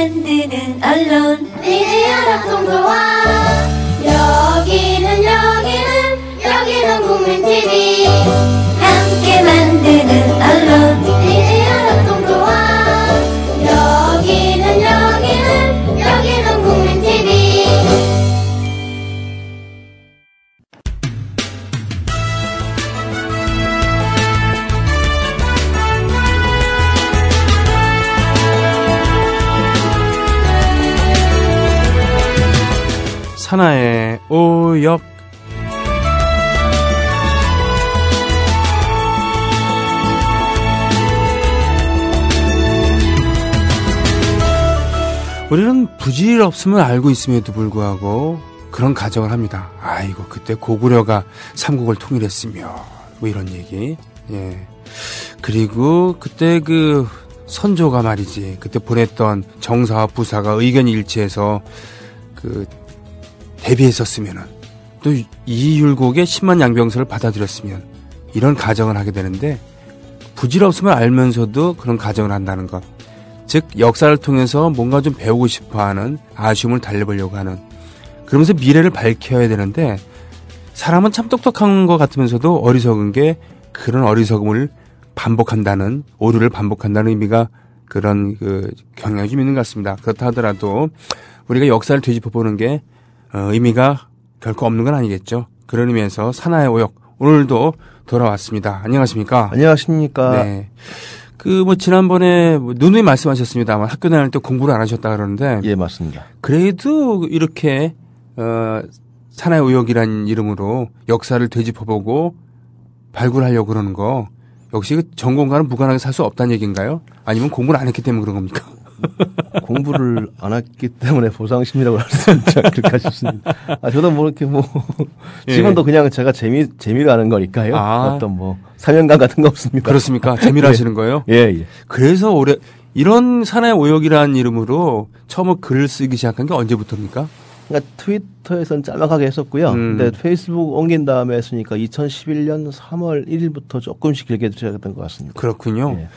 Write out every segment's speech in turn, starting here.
standing alone. 하나의 오역 우리는 부질없음을 알고 있음에도 불구하고 그런 가정을 합니다. 아이고 그때 고구려가 삼국을 통일했으며 뭐 이런 얘기. 예. 그리고 그때 그 선조가 말이지 그때 보냈던 정사와 부사가 의견이 일치해서 그 데뷔했었으면은또이 율곡의 10만 양병서를 받아들였으면 이런 가정을 하게 되는데 부질없음을 알면서도 그런 가정을 한다는 것. 즉 역사를 통해서 뭔가 좀 배우고 싶어하는 아쉬움을 달래보려고 하는 그러면서 미래를 밝혀야 되는데 사람은 참 똑똑한 것 같으면서도 어리석은 게 그런 어리석음을 반복한다는 오류를 반복한다는 의미가 그런 그 경향이 좀 있는 것 같습니다. 그렇다 하더라도 우리가 역사를 뒤집어 보는 게 어, 의미가 결코 없는 건 아니겠죠. 그런 의미에서 사나의 오역 오늘도 돌아왔습니다. 안녕하십니까? 안녕하십니까? 네. 그 뭐 지난번에 뭐 누누이 말씀하셨습니다만 학교 다닐 때 공부를 안 하셨다 그러는데 예 맞습니다. 그래도 이렇게 어 사나의 오역이란 이름으로 역사를 되짚어보고 발굴하려고 그러는 거 역시 그 전공과는 무관하게 살 수 없다는 얘기인가요? 아니면 공부를 안 했기 때문에 그런 겁니까? 공부를 안 했기 때문에 보상심리라고 할 수 있지 않을까 싶습니다. 아, 저도 뭐 이렇게 뭐 예. 지금도 그냥 제가 재미 재미를 하는 거니까요. 아. 어떤 뭐 사명감 같은 거 없습니다. 그렇습니까? 재미를 예. 하시는 거예요? 예, 예. 그래서 올해 이런 산의 오역이라는 이름으로 처음 글을 쓰기 시작한 게 언제부터입니까? 그러니까 트위터에서 짤막하게 했었고요. 음. 근데 페이스북 옮긴 다음에 했으니까 2011년 3월 1일부터 조금씩 길게 시작했던 것 같습니다. 그렇군요. 예.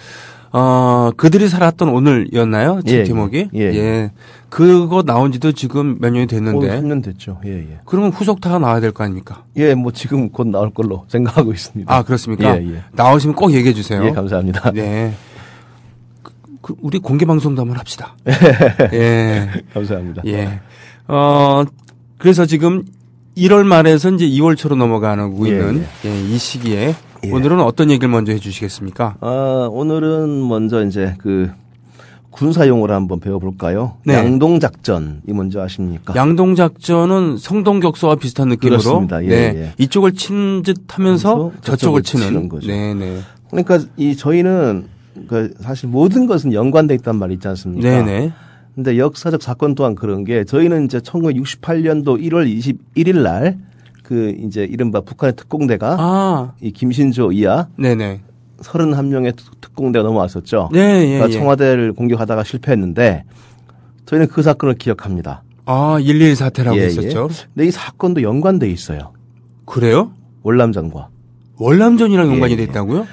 어, 그들이 살았던 오늘이었나요? 예, 제목이? 예, 예. 예. 그거 나온 지도 지금 몇 년이 됐는데. 3년 됐죠. 예, 예. 그러면 후속 타가 나와야 될 거 아닙니까? 예, 뭐 지금 곧 나올 걸로 생각하고 있습니다. 아, 그렇습니까? 예, 예. 나오시면 꼭 얘기해 주세요. 예, 감사합니다. 네. 그, 그 우리 공개 방송도 한번 합시다. 예. 예. 감사합니다. 예. 어, 그래서 지금 1월 말에서 이제 2월 초로 넘어가는 예, 있는 예, 예 이 시기에 예. 오늘은 어떤 얘기를 먼저 해주시겠습니까? 아, 오늘은 먼저 이제 그 군사 용어를 한번 배워볼까요? 네. 양동 작전이 먼저 아십니까? 양동 작전은 성동 격서와 비슷한 느낌으로 그렇습니다. 예, 네. 예. 이쪽을 친 듯하면서 저쪽을 치는, 치는 거죠. 네, 네. 그러니까 이 저희는 그 사실 모든 것은 연관돼 있단 말이 있지 않습니까? 네, 네. 근데 역사적 사건 또한 그런 게 저희는 이제 1968년도 1월 21일 날그 이제 이른바 북한의 특공대가 아. 이 김신조 이하 네네. 31명의 특공대가 넘어왔었죠. 네, 예, 그러니까 예. 청와대를 공격하다가 실패했는데 저희는 그 사건을 기억합니다. 아, 111 사태라고 예, 있었죠. 예. 근데 이 사건도 연관돼 있어요. 그래요? 월남전과. 월남전이랑 예, 연관이 됐다고요?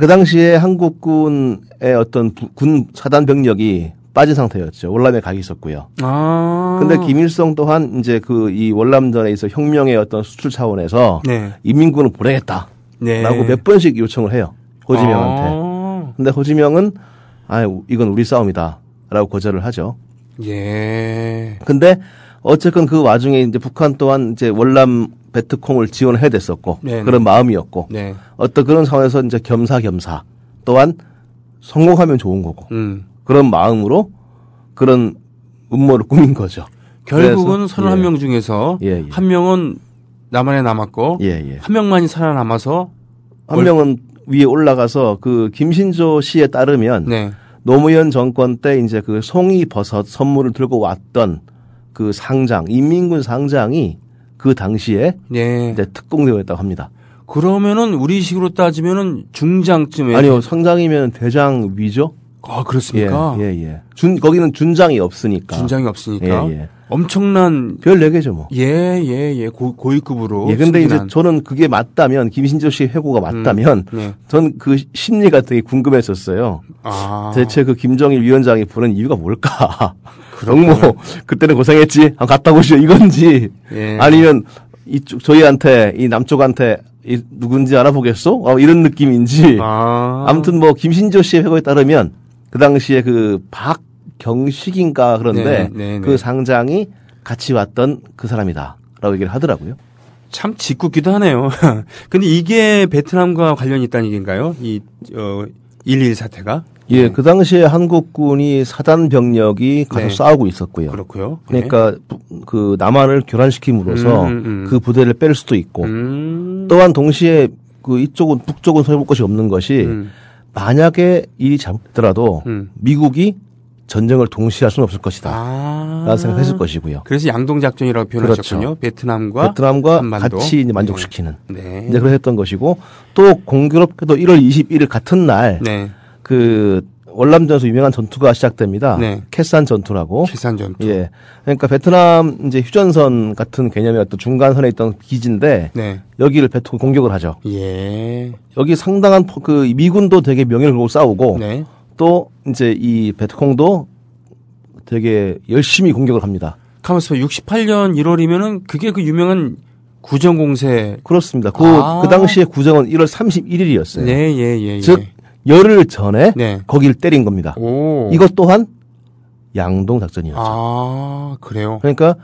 그 당시에 한국군의 어떤 군 사단 병력이 빠진 상태였죠. 월남에 가 있었고요. 아. 근데 김일성 또한 이제 그 이 월남전에 있어 혁명의 어떤 수출 차원에서 네. 인민군을 보내겠다. 네. 라고 몇 번씩 요청을 해요. 호지명한테. 아~ 근데 호지명은 아, 이건 우리 싸움이다. 라고 거절을 하죠. 예. 근데 어쨌건 그 와중에 이제 북한 또한 이제 월남 베트콩을 지원해야 됐었고 네네. 네. 그런 마음이었고 네. 어떤 그런 상황에서 이제 겸사겸사 또한 성공하면 좋은 거고 음. 그런 마음으로 그런 음모를 꾸민 거죠. 결국은 31명 예. 중에서 예, 예. 한 명은 남한에 남았고 예, 예. 한 명만이 살아남아서 한 월... 명은 위에 올라가서 그 김신조 씨에 따르면 네. 노무현 정권 때 이제 그 송이 버섯 선물을 들고 왔던 그 상장 인민군 상장이 그 당시에 네. 이제 특공되어 있다고 합니다. 그러면은 우리식으로 따지면은 중장쯤에 아니요 상장이면 대장 위죠. 아 그렇습니까? 예, 예, 예. 준 거기는 준장이 없으니까. 준장이 없으니까. 예, 예. 엄청난 별 4개죠 뭐. 예, 예, 예. 고, 고위급으로. 예, 근데 승진한. 이제 저는 그게 맞다면 김신조 씨 회고가 음, 맞다면 음, 네. 전그 심리가 되게 궁금했었어요. 아. 대체 그 김정일 위원장이 부른 이유가 뭘까? 뭐 그렇군요. 뭐 그때는 고생했지. 아, 갔다 오시오 이건지. 예. 아니면 이쪽 저희한테 이 남쪽한테 이 누군지 알아보겠소? 아, 이런 느낌인지. 아. 아무튼 뭐 김신조 씨의 회고에 따르면 그 당시에 그 박경식인가 그런데 네네. 네, 네. 그 상장이 같이 왔던 그 사람이다라고 얘기를 하더라고요. 참 짓궂기도 하네요. 근데 이게 베트남과 관련이 있다는 얘기인가요? 이, 어, 1.1 사태가? 예, 네. 그 당시에 한국군이 사단 병력이 가서 네. 싸우고 있었고요. 그렇고요. 네. 그러니까 그 남한을 교란시킴으로써 음, 음, 음. 그 부대를 뺄 수도 있고, 음. 또한 동시에 그 이쪽은 북쪽은 소해볼 것이 없는 것이 음. 만약에 일이 잡더라도 음. 미국이 전쟁을 동시에 할 수는 없을 것이다. 아~ 라는 생각을 했을 것이고요. 그래서 양동작전이라고 표현하셨군요. 그렇죠. 베트남과, 베트남과 한반도. 같이 이제 네. 만족시키는. 네. 네. 이제 그랬던 것이고 또 공교롭게도 1월 21일 같은 날 네. 그 월남전에서 유명한 전투가 시작됩니다. 네. 캐산 전투라고. 캐산 전투. 예. 그러니까 베트남 이제 휴전선 같은 개념의 어떤 중간선에 있던 기지인데 네. 여기를 베토 트 공격을 하죠. 예. 여기 상당한 그 미군도 되게 명예를 걸고 싸우고 네. 또 이제 이 베트콩도 되게 열심히 공격을 합니다. 가만있 68년 1월이면은 그게 그 유명한 구정 공세 그렇습니다. 그, 그 아. 그 당시에 구정은 1월 31일이었어요. 네, 예, 예, 예. 즉 열흘 전에 네. 거기를 때린 겁니다. 오. 이것 또한 양동 작전이었죠. 아, 그래요? 그러니까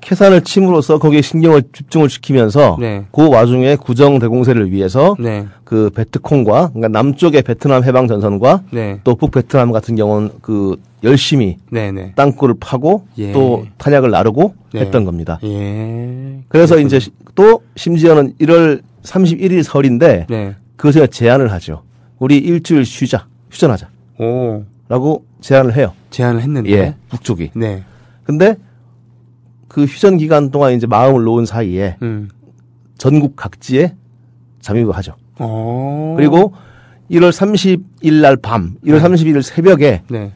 캐산을 침으로써 거기에 신경을 집중을 시키면서 네. 그 와중에 구정 대공세를 위해서 네. 그 베트콩과 그러니까 남쪽의 베트남 해방 전선과 네. 또북 베트남 같은 경우는 그 열심히 네네. 네. 땅굴을 파고 예. 또 탄약을 나르고 네. 했던 겁니다. 예. 그래서 그렇군요. 이제 또 심지어는 1월 31일 설인데 네. 그것에 제안을 하죠. 우리 일주일 쉬자 휴전하자. 오. 라고 제안을 해요. 제안을 했는데 예, 북쪽이. 네. 근데 그 휴전 기간 동안 이제 마음을 놓은 사이에 음. 전국 각지에 잠입을 하죠. 오. 어. 그리고 1월 30일 날 밤, 1월 네. 31일 새벽에 네.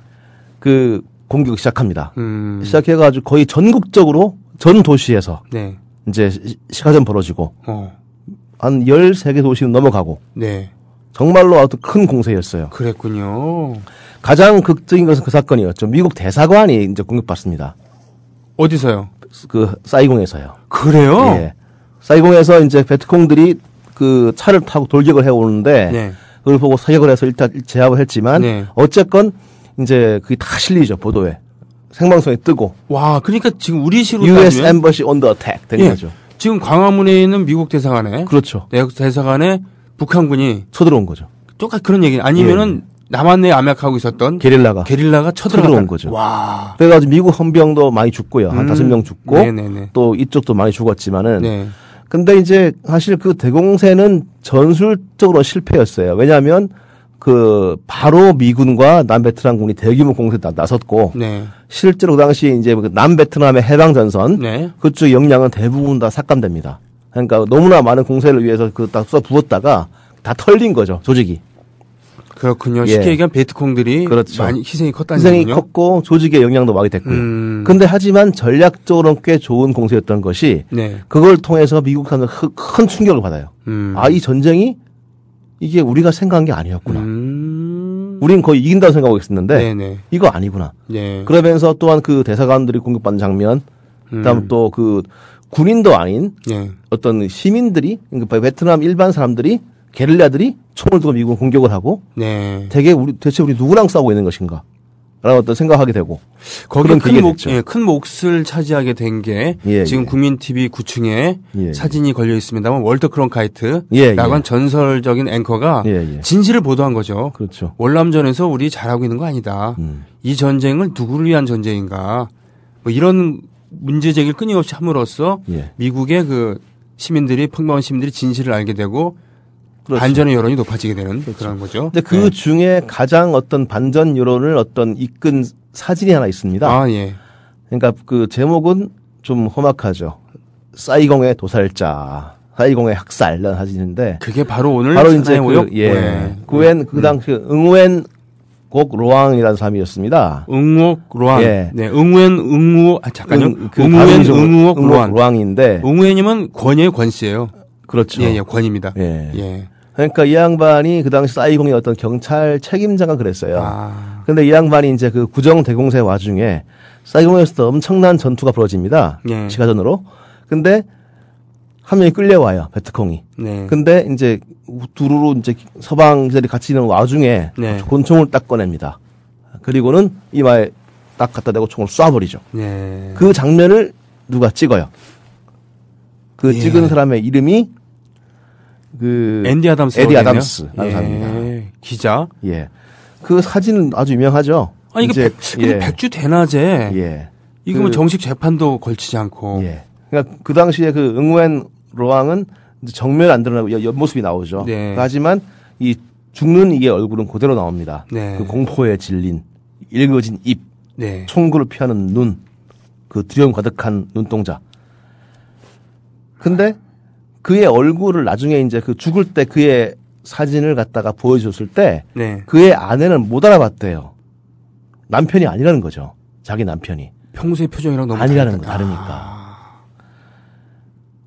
그 공격을 시작합니다. 음. 시작해가지고 거의 전국적으로 전 도시에서 네. 이제 시가전 벌어지고 어. 한 13개 도시는 넘어가고 네. 정말로 아주큰 공세였어요. 그랬군요. 가장 극적인 것은 그 사건이었죠. 미국 대사관이 이제 공격받습니다. 어디서요? 그 사이공에서요. 그래요? 예. 사이공에서 이제 베트콩들이 그 차를 타고 돌격을 해 오는데 네. 그걸 보고 사격을 해서 일단 제압을 했지만 네. 어쨌건 이제 그게 다 실리죠 보도에 생방송에 뜨고. 와, 그러니까 지금 우리식으로 U.S. Embassy on the attack 되는 예. 거죠. 지금 광화문에 있는 미국 대사관에 그렇죠. 대사관에 북한군이 쳐들어온 거죠. 똑같이 그런 얘기 아니면은 예. 남한에 암약하고 있었던 게릴라가 게릴라가 쳐들어온 거죠. 와. 그래가지고 미국 헌병도 많이 죽고요. 한 음. 다섯 음. 명 죽고 네네네. 또 이쪽도 많이 죽었지만은. 네. 근데 이제 사실 그 대공세는 전술적으로 실패였어요. 왜냐하면 그 바로 미군과 남베트남군이 대규모 공세에 나섰고 네. 실제로 그 당시 이제 그 남베트남의 해방 전선 네. 그쪽 역량은 대부분 다 삭감됩니다. 그러니까 너무나 많은 공세를 위해서 그다 딱 부었다가 다 털린 거죠 조직이. 그렇군요. 예. 쉽게 예. 얘기하면 베트콩들이 그렇죠. 많이 희생이 컸다는 희생이 거군요. 컸고 조직의 영향도 많이 됐고요. 음. 근데 하지만 전략적으로 꽤 좋은 공세였던 것이 네. 그걸 통해서 미국 사람들 큰 충격을 받아요. 음. 아이 전쟁이 이게 우리가 생각한 게 아니었구나. 음. 우린 거의 이긴다고 생각하고 있었는데 네네. 네. 이거 아니구나. 네. 그러면서 또한 그 대사관들이 공격받는 장면, 그다음 음. 또그 군인도 아닌 예. 어떤 시민들이 그러니까 베트남 일반 사람들이 게릴라들이 총을 두고 미국을 공격을 하고 네. 되게 우리 대체 우리 누구랑 싸우고 있는 것인가? 라는 어떤 생각하게 되고 거기는 큰, 목, 예, 큰 몫을 차지하게 된게 예, 지금 예. 국민 TV 9층에 예, 사진이 걸려 있습니다만 월터 크론카이트라고 한 예, 예. 전설적인 앵커가 예, 진실을 보도한 거죠. 그렇죠. 월남전에서 우리 잘하고 있는 거 아니다. 음. 이 전쟁을 누구를 위한 전쟁인가? 뭐 이런 문제 제기를 끊임없이 함으로써 예. 미국의 그 시민들이 평범한 시민들이 진실을 알게 되고 그렇죠. 반전의 여론이 높아지게 되는 그렇죠. 그런 거죠. 근데 그 네. 중에 가장 어떤 반전 여론을 어떤 이끈 사진이 하나 있습니다. 아 예. 그러니까 그 제목은 좀 험악하죠. 사이공의 도살자, 사이공의 학살이라는 사진인데 그게 바로 오늘 바로 그 이제 그, 예, 네. 구엔 그 음. 당시 그 응우엔 꼭 로앙이라는 사람이었습니다. 응옥 로앙. 예. 네, 응우엔 응우 아 잠깐요. 응, 그 응우엔 응우옥 로앙. 로앙인데 응우엔님은 권의 권씨예요. 그렇죠. 예, 예, 권입니다. 예. 예. 그러니까 이 양반이 그 당시 싸이공의 어떤 경찰 책임자가 그랬어요. 아. 근데 이 양반이 이제 그 구정 대공세 와중에 싸이공에서도 엄청난 전투가 벌어집니다. 예. 시가전으로. 근데 화면이 끌려와요 베트콩이. 네. 근데 이제 두루루 이제 서방 기자들이 같이 있는 와중에 네. 권총을 딱 꺼냅니다. 그리고는 이마에 딱 갖다 대고 총을 쏴버리죠. 네. 그 장면을 누가 찍어요. 그 예. 찍은 사람의 이름이 그 앤디 아담스 에디 아담스 예. 사람입니다. 기자. 예. 그 사진은 아주 유명하죠. 아니 이게 이제, 백, 예. 주 대낮에 예. 이거 뭐 그, 정식 재판도 걸치지 않고. 예. 그러니까 그 당시에 그응우엔 로왕은 정면 안 드러나고 옆모습이 나오죠. 네. 하지만 이 죽는 이의 얼굴은 그대로 나옵니다. 네. 그 공포에 질린 읽어진 입, 네. 총구를 피하는 눈, 그 두려움 가득한 눈동자. 근데 그의 얼굴을 나중에 이제 그 죽을 때 그의 사진을 갖다가 보여줬을 때 네. 그의 아내는 못 알아봤대요. 남편이 아니라는 거죠. 자기 남편이. 평소의 표정이랑 너무 아니라는 다르니까. 거 다르니까.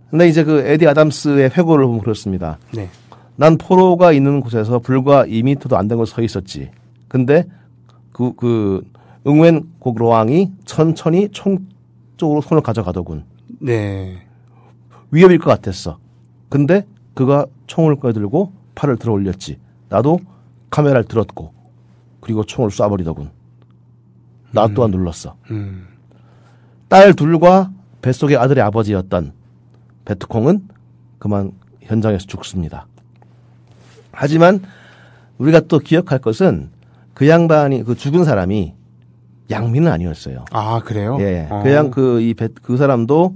근데 이제 그 에디 아담스의 회고를 보면 그렇습니다. 네. 난 포로가 있는 곳에서 불과 2미터도 안 된 곳에 서 있었지. 근데 그, 그, 응웬 고로왕이 천천히 총 쪽으로 손을 가져가더군. 네. 위협일 것 같았어. 근데 그가 총을 꺼들고 팔을 들어 올렸지. 나도 카메라를 들었고, 그리고 총을 쏴버리더군. 나 또한 음. 눌렀어. 음. 딸 둘과 뱃속의 아들의 아버지였던 베트콩은 그만 현장에서 죽습니다. 하지만 우리가 또 기억할 것은 그 양반이 그 죽은 사람이 양민은 아니었어요. 아 그래요? 예, 아. 어. 그냥 그이그 그 사람도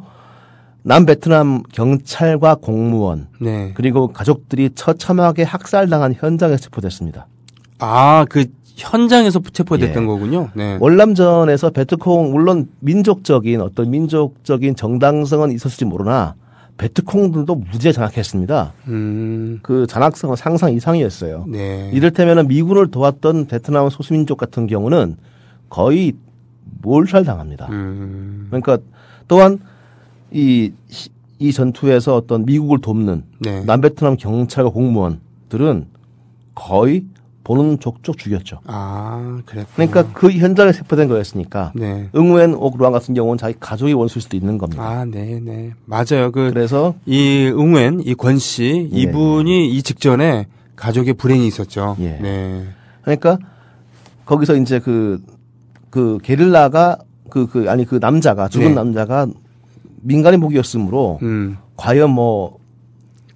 남 베트남 경찰과 공무원 네. 그리고 가족들이 처참하게 학살당한 현장에서 체포됐습니다. 아 그 현장에서 체포됐던 예. 거군요. 네. 월남전에서 베트콩 물론 민족적인 어떤 민족적인 정당성은 있었을지 모르나 베트콩들도 무죄 장악했습니다. 음. 그잔악성은 상상 이상이었어요. 네. 이를테면 미군을 도왔던 베트남 소수민족 같은 경우는 거의 몰살 당합니다. 음. 그러니까 또한 이, 이 전투에서 어떤 미국을 돕는 네. 남베트남 경찰 공무원들은 거의 보는 족족 죽였죠. 아, 그래. 그러니까 그 현장에 세포된 거였으니까 네. 응우엔 옥루안 같은 경우는 자기 가족이 원수일 수도 있는 겁니다. 아, 네, 네, 맞아요. 그 그래서 이 응우엔 이권씨 예. 이분이 네. 이 직전에 가족의 불행이 있었죠. 예. 네. 그러니까 거기서 이제 그그 그 게릴라가 그그 그, 아니 그 남자가 죽은 네. 남자가 민간인 복이었으므로 음. 과연 뭐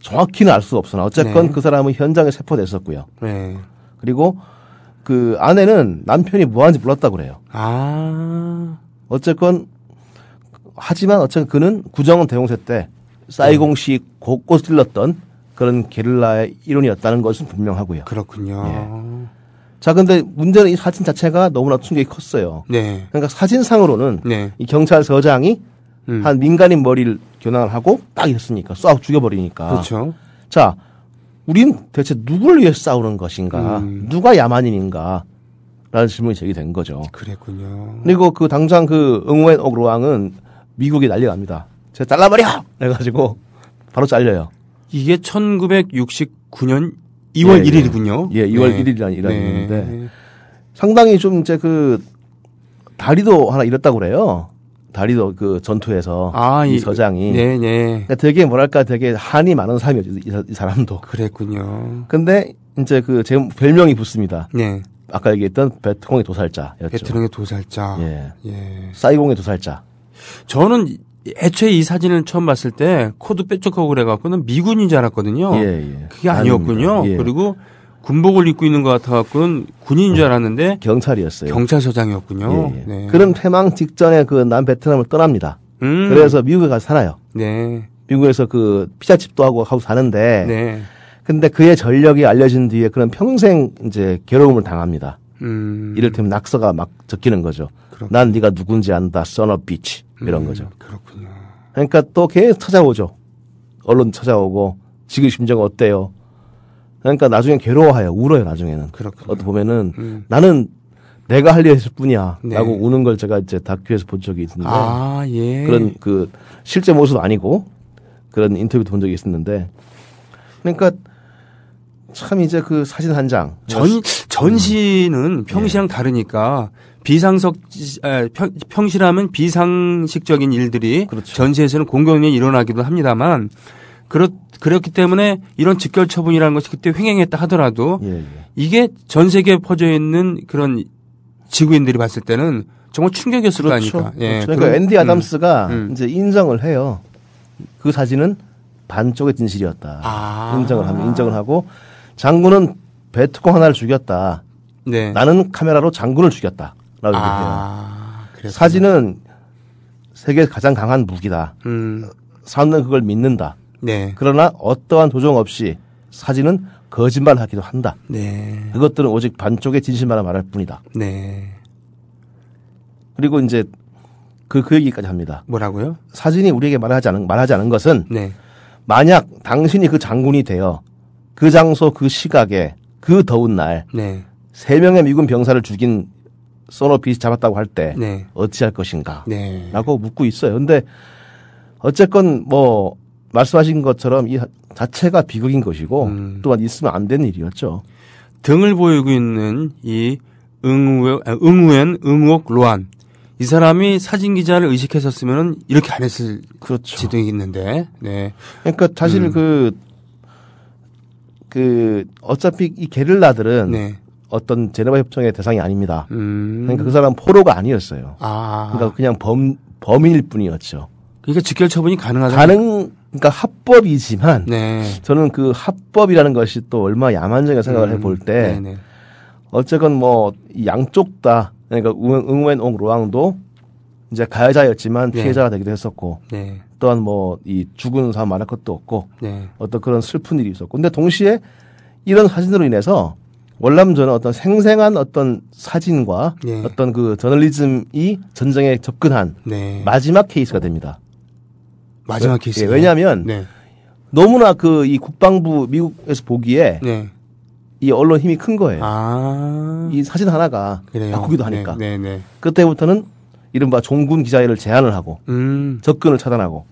정확히는 알 수 없으나 어쨌건 네. 그 사람은 현장에 세포됐었고요 네. 그리고 그 아내는 남편이 뭐 하는지 몰랐다 고 그래요. 아. 어쨌건 하지만 어쨌든 그는 구정은 대공세 때 사이공시 곳곳을 찔렀던 그런 게릴라의 이론이었다는 것은 분명하고요. 그렇군요. 예. 자, 근데 문제는 이 사진 자체가 너무나 충격이 컸어요. 네. 그러니까 사진상으로는 네. 이 경찰서장이 음. 한 민간인 머리를 교환을 하고 딱 있으니까 었쏴 죽여버리니까. 그렇죠. 자, 우린 대체 누구를 위해 싸우는 것인가? 음. 누가 야만인인가? 라는 질문이 제기된 거죠. 그랬군요. 그리고 그 당장 그응원엔 억로왕은 미국이 난리 납니다. 제가 잘라버려! 해가지고 바로 잘려요. 이게 1969년 2월 예, 1일이군요. 예, 2월 예, 네. 1일이라는 일인데 네. 상당히 좀 이제 그 다리도 하나 잃었다고 그래요. 다리도 그 전투에서 아, 이, 이 서장이 네, 네. 그러니까 되게 뭐랄까 되게 한이 많은 사람이었죠 이, 사람도 그랬군요. 근데 이제 그 제 별명이 붙습니다. 네. 아까 얘기했던 베트콩의 도살자였죠. 베트콩의 도살자. 예. 예. 사이공의 도살자. 저는 애초에 이 사진을 처음 봤을 때 코드 뾰족하고 그래갖고는 미군인 줄 알았거든요. 예, 예. 그게 아니었군요. 예. 그리고 군복을 입고 있는 것 같아갖고는 군인인 줄 알았는데 음, 경찰이었어요. 경찰서장이었군요. 예, 예. 네. 그런 패망 직전에 그 남 베트남을 떠납니다. 음. 그래서 미국에 가서 살아요. 네. 미국에서 그 피자집도 하고 하고 사는데 네. 근데 그의 전력이 알려진 뒤에 그런 평생 이제 괴로움을 당합니다. 음. 이를테면 낙서가 막 적히는 거죠. 그렇군요. 난 네가 누군지 안다. 써너 비치 음, 이런 음, 거죠. 그렇군요. 그러니까 또 계속 찾아오죠. 언론 찾아오고 지금 심정 어때요? 그러니까 나중에 괴로워해요. 울어요, 나중에는. 그렇군요. 어떻게 보면은 음. 나는 내가 할 일을 뿐이야. 네. 라고 우는 걸 제가 이제 다큐에서 본 적이 있는데. 아, 예. 그런 그 실제 모습 아니고 그런 인터뷰도 본 적이 있었는데. 그러니까 참 이제 그 사진 한 장. 전, 전시는 음. 평시랑 예. 다르니까 비상석, 아, 평, 시라면 비상식적인 일들이 그렇죠. 전시에서는 공격연히 일어나기도 합니다만 그렇 그렇기 때문에 이런 직결 처분이라는 것이 그때 횡행했다 하더라도 예, 예. 이게 전 세계에 퍼져 있는 그런 지구인들이 봤을 때는 정말 충격이었을 그렇죠. 아닙니까? 예. 그렇죠. 그러니까 그런, 앤디 음. 아담스가 음, 음. 이제 인정을 해요. 그 사진은 반쪽의 진실이었다. 아~ 인정을 하면 인정을 하고 장군은 배트콩 하나를 죽였다. 네. 나는 카메라로 장군을 죽였다라고 아, 얘기해요. 아~ 사진은 세계 가장 강한 무기다. 음. 사람들은 그걸 믿는다. 네. 그러나 어떠한 도정 없이 사진은 거짓말하기도 한다. 네. 그것들은 오직 반쪽의 진실만을 말할 뿐이다. 네. 그리고 이제 그, 그 얘기까지 합니다. 뭐라고요? 사진이 우리에게 말하지 않은, 말하지 않은 것은 네. 만약 당신이 그 장군이 되어 그 장소 그 시각에 그 더운 날 네. 3명의 미군 병사를 죽인 소노피 잡았다고 할때 네. 어찌할 것인가? 네. 라고 묻고 있어요. 근데 어쨌건 뭐 말씀하신 것처럼 이 자체가 비극인 것이고 음. 또한 있으면 안 되는 일이었죠. 등을 보이고 있는 이 응우엔, 아, 응우엔 응옥 로안 이 사람이 사진 기자를 의식했었으면 이렇게 안 했을 그렇죠. 지도 있는데. 네. 그러니까 사실 음. 그, 그 어차피 이 게릴라들은 네. 어떤 제네바 협정의 대상이 아닙니다. 음. 그러니까 그 사람 포로가 아니었어요. 아. 그러니까 그냥 범 범인일 뿐이었죠. 그러니까 직결 처분이 가능하다. 가능 그러니까 합법이지만 네. 저는 그 합법이라는 것이 또 얼마나 야만적인 음. 생각을 음, 해볼 때 네네. 네. 어쨌건 뭐 양쪽 다 그러니까 응웬옹 로왕도 이제 가해자였지만 네. 피해자가 되기도 했었고 네. 또한 뭐 이 죽은 사람 말할 것도 없고 네. 어떤 그런 슬픈 일이 있었고 근데 동시에 이런 사진으로 인해서 월남전은 어떤 생생한 어떤 사진과 네. 어떤 그 저널리즘이 전쟁에 접근한 마지막 케이스가 됩니다. 마지막 케이스. 예, 왜냐하면 네. 너무나 그 이 국방부 미국에서 보기에 네. 이 언론 힘이 큰 거예요. 아~ 이 사진 하나가 그래요. 바꾸기도 하니까. 네, 네, 네. 그때부터는 이른바 종군 기자회를 제안을 하고 음. 접근을 차단하고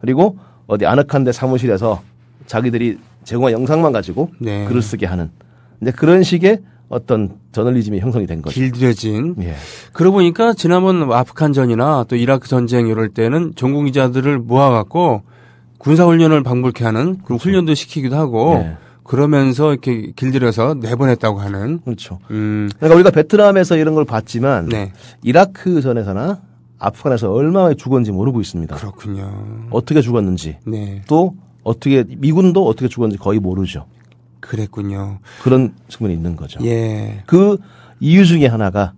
그리고 어디 아늑한데 사무실에서 자기들이 제공한 영상만 가지고 네. 글을 쓰게 하는. 근데 그런 식의 어떤 저널리즘이 형성이 된 거죠. 길들여진. 예. 그러고 보니까 지난번 아프간전이나 또 이라크 전쟁 이럴 때는 전공 기자들을 모아갖고 군사 훈련을 방불케 하는 그리고 그렇죠. 훈련도 시키기도 하고 예. 그러면서 이렇게 길들여서 내보냈다고 하는. 그렇죠. 음. 그러니까 우리가 베트남에서 이런 걸 봤지만 네. 이라크 전에서나 아프간에서 얼마나 죽었는지 모르고 있습니다. 그렇군요. 어떻게 죽었는지. 네. 또 어떻게 미군도 어떻게 죽었는지 거의 모르죠. 그랬군요. 그런 측면이 있는 거죠. 예. 그 이유 중에 하나가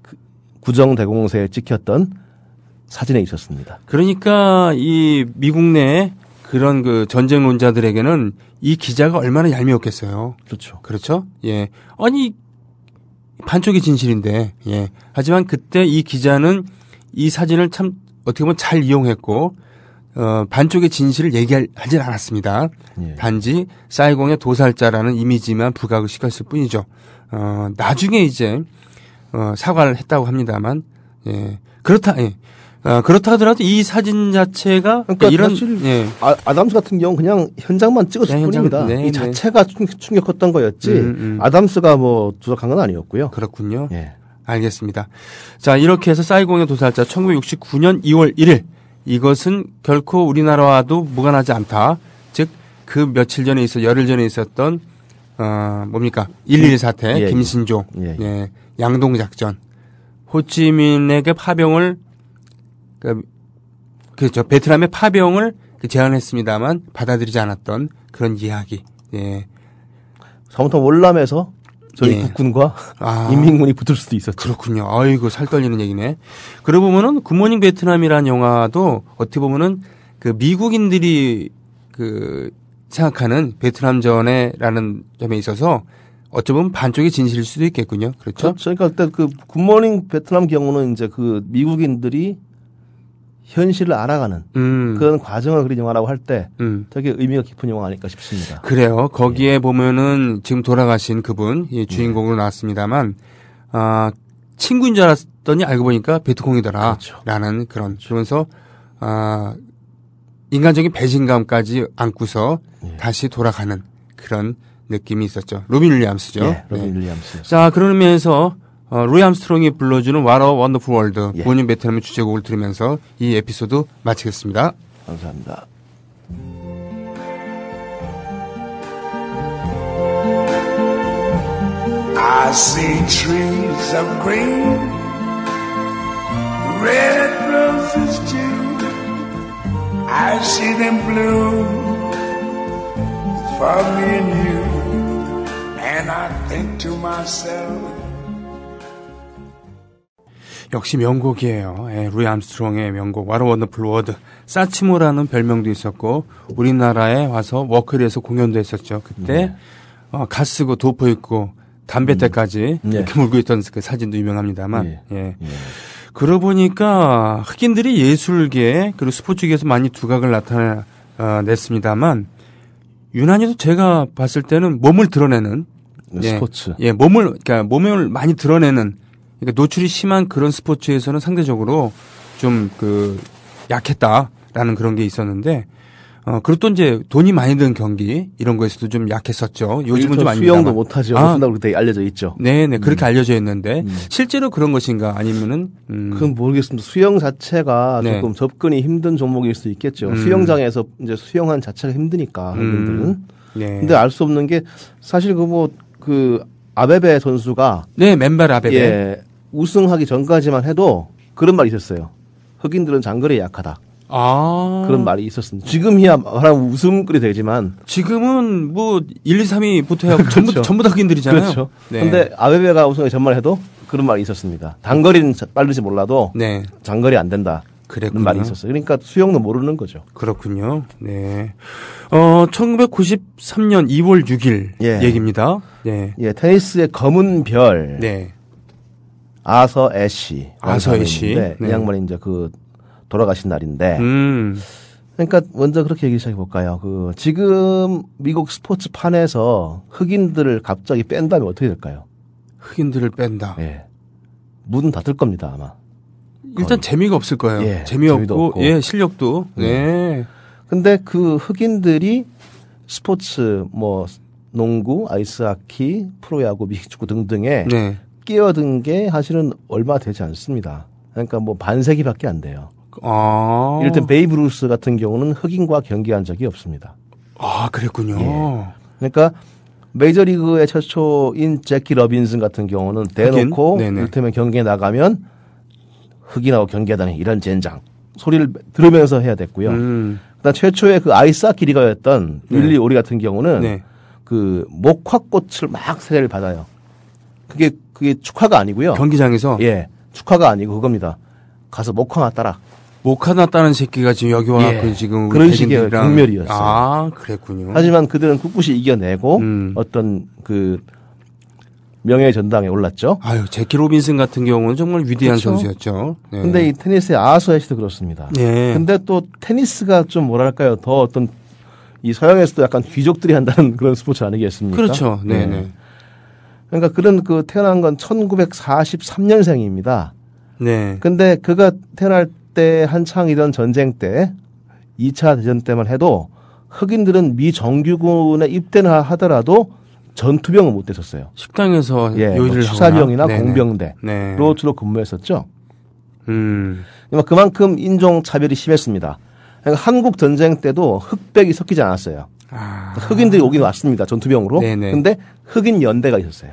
그 구정 대공세에 찍혔던 사진에 있었습니다. 그러니까 이 미국 내 그런 그 전쟁론자들에게는 이 기자가 얼마나 얄미웠겠어요. 그렇죠. 그렇죠. 예. 아니 반쪽이 진실인데. 예. 하지만 그때 이 기자는 이 사진을 참 어떻게 보면 잘 이용했고 어, 반쪽의 진실을 얘기하진 않았습니다. 예. 단지 사이공의 도살자라는 이미지만 부각을 시켰을 뿐이죠. 어, 나중에 이제 어, 사과를 했다고 합니다만, 예. 그렇다, 예. 아, 그렇다 하더라도 이 사진 자체가 그러니까 이런 예. 아, 아 담스 같은 경우 그냥 현장만 찍었을 네, 뿐입니다. 네, 이 네. 자체가 충, 충격 했던 거였지 음, 음. 아담스가 뭐 조작한 건 아니었고요. 그렇군요. 예. 알겠습니다. 자 이렇게 해서 사이공의 도살자 1969년 2월 1일 이것은 결코 우리나라와도 무관하지 않다. 즉, 그 며칠 전에 있어, 열흘 전에 있었던, 어, 뭡니까. 1.1 사태, 예, 예, 김신조, 예. 예. 양동작전, 호찌민에게 파병을, 그, 그렇죠. 베트남의 파병을 그 제안했습니다만 받아들이지 않았던 그런 이야기. 예. 잘못하면 월남에서 저희 예. 국군과 아. 인민군이 붙을 수도 있었죠. 그렇군요. 아이고 살 떨리는 얘기네. 그러고 보면은 굿모닝 베트남이라는 영화도 어떻게 보면은 그 미국인들이 그 생각하는 베트남 전에라는 점에 있어서 어쩌면 반쪽의 진실일 수도 있겠군요. 그렇죠. 그렇죠. 그러니까 일단 그 굿모닝 베트남 경우는 이제 그 미국인들이 현실을 알아가는 음. 그런 과정을 그린 영화라고 할때 음. 되게 의미가 깊은 영화 아닐까 싶습니다. 그래요. 거기에 예. 보면은 지금 돌아가신 그분 이 예. 주인공으로 나왔습니다만 아, 친구인 줄 알았더니 알고 보니까 베트콩이더라라는 그렇죠. 그런 그렇죠. 그러면서 아, 인간적인 배신감까지 안고서 예. 다시 돌아가는 그런 느낌이 있었죠. 로빈 윌리엄스죠. 예, 로빈 네. 윌리엄스. 자 그러면서 어, 루이 암스트롱이 불러주는 와러 원더풀 월드 예. 군인 베트남의 주제곡을 들으면서 이 에피소드 마치겠습니다. 감사합니다. I see trees of green, red roses too. I see them bloom for me and you. And I think to myself, 역시 명곡이에요. 예, 루이 암스트롱의 명곡 와로 원더풀 워드 사치모라는 별명도 있었고 우리나라에 와서 워크리에서 공연도 했었죠. 그때 네. 어, 가 쓰고 도포 입고 담배 음. 때까지 음. 네. 이렇게 물고 있던 그 사진도 유명합니다만 네. 예. 예. 예. 그러고 보니까 흑인들이 예술계 그리고 스포츠계에서 많이 두각을 나타냈습니다만 유난히도 제가 봤을 때는 몸을 드러내는 스포츠. 예, 예 몸을 그러니까 몸을 많이 드러내는 그러니까 노출이 심한 그런 스포츠에서는 상대적으로 좀 그 약했다라는 그런 게 있었는데 어, 그리고 또 이제 돈이 많이 드는 경기 이런 거에서도 좀 약했었죠. 요즘은 그렇죠. 좀 아닙니다. 수영도 못하죠. 한다고 아. 되게 알려져 있죠. 네네 그렇게 음. 알려져 있는데 음. 실제로 그런 것인가 아니면은 음. 그건 모르겠습니다. 수영 자체가 네. 조금 접근이 힘든 종목일 수 있겠죠. 음. 수영장에서 이제 수영한 자체가 힘드니까 음. 한국들은. 네. 근데 알 수 없는 게 사실 그 뭐그 뭐그 아베베 선수가 네 맨발 아베베 예, 우승하기 전까지만 해도 그런 말이 있었어요. 흑인들은 장거리에 약하다. 아. 그런 말이 있었습니다. 지금이야 말하면 웃음거리 되지만. 지금은 뭐, 1, 2, 3이 보태야 그렇죠. 전부, 전부 다 흑인들이잖아요. 그렇죠. 네. 근데 아베베가 우승하기 전만 해도 그런 말이 있었습니다. 단거리는 빠르지 몰라도. 네. 장거리 안 된다. 그랬구나. 말이 있었어요. 그러니까 수영도 모르는 거죠. 그렇군요. 네. 어, 1993년 2월 6일 예. 얘기입니다. 네. 예, 테니스의 검은 별. 네. 아서 애쉬. 아서 애쉬. 네. 이 네. 양반이 이제 그 돌아가신 날인데. 음. 그러니까 먼저 그렇게 얘기 시작해 볼까요? 그 지금 미국 스포츠판에서 흑인들을 갑자기 뺀다면 어떻게 될까요? 흑인들을 뺀다. 예. 문 닫을 겁니다 아마. 일단 거의. 재미가 없을 거예요. 예, 재미없고, 예 실력도. 음. 네. 예. 근데 그 흑인들이 스포츠 뭐 농구, 아이스하키, 프로야구, 미식축구 등등의 네. 끼어든 게 사실은 얼마 되지 않습니다. 그러니까 뭐 반세기밖에 안 돼요. 아. 이를테면 베이브 루스 같은 경우는 흑인과 경기한 적이 없습니다. 아, 그랬군요. 예. 그러니까 메이저리그의 최초인 제키 러빈슨 같은 경우는 대놓고 이를테면 경기에 나가면 흑인하고 경기하다니 이런 젠장 소리를 들으면서 해야 됐고요. 음. 그다음 최초의 그 아이스하키 리가였던 네. 윌리 오리 같은 경우는 네. 그 목화꽃을 막 세례를 받아요. 그게 그게 축하가 아니고요. 경기장에서 예 축하가 아니고 그겁니다. 가서 목화나 따라. 목화나 따는 새끼가 지금 여기 와갖고 예. 지금 그런 식의 경멸이었어요. 아 그랬군요. 하지만 그들은 꿋꿋이 이겨내고 음. 어떤 그 명예 전당에 올랐죠. 아유 제키 로빈슨 같은 경우는 정말 위대한 그렇죠? 선수였죠. 네. 근데 이 테니스의 아수아 씨도 그렇습니다. 예. 근데 또 테니스가 좀 뭐랄까요 더 어떤 이 서양에서도 약간 귀족들이 한다는 그런 스포츠 아니겠습니까? 그렇죠. 네네. 네. 네. 네. 그러니까 그런 그 태어난 건 1943년생입니다. 네. 근데 그가 태어날 때 한창이던 전쟁 때 2차 대전 때만 해도 흑인들은 미 정규군에 입대나 하더라도 전투병은 못 됐었어요. 식당에서 예, 뭐 요일을 수사병이나 공병대로 네 주로 근무했었죠. 음. 그만큼 인종 차별이 심했습니다. 그러니까 한국 전쟁 때도 흑백이 섞이지 않았어요. 아. 흑인들이 오긴 왔습니다. 전투병으로. 네네. 근데 흑인 연대가 있었어요.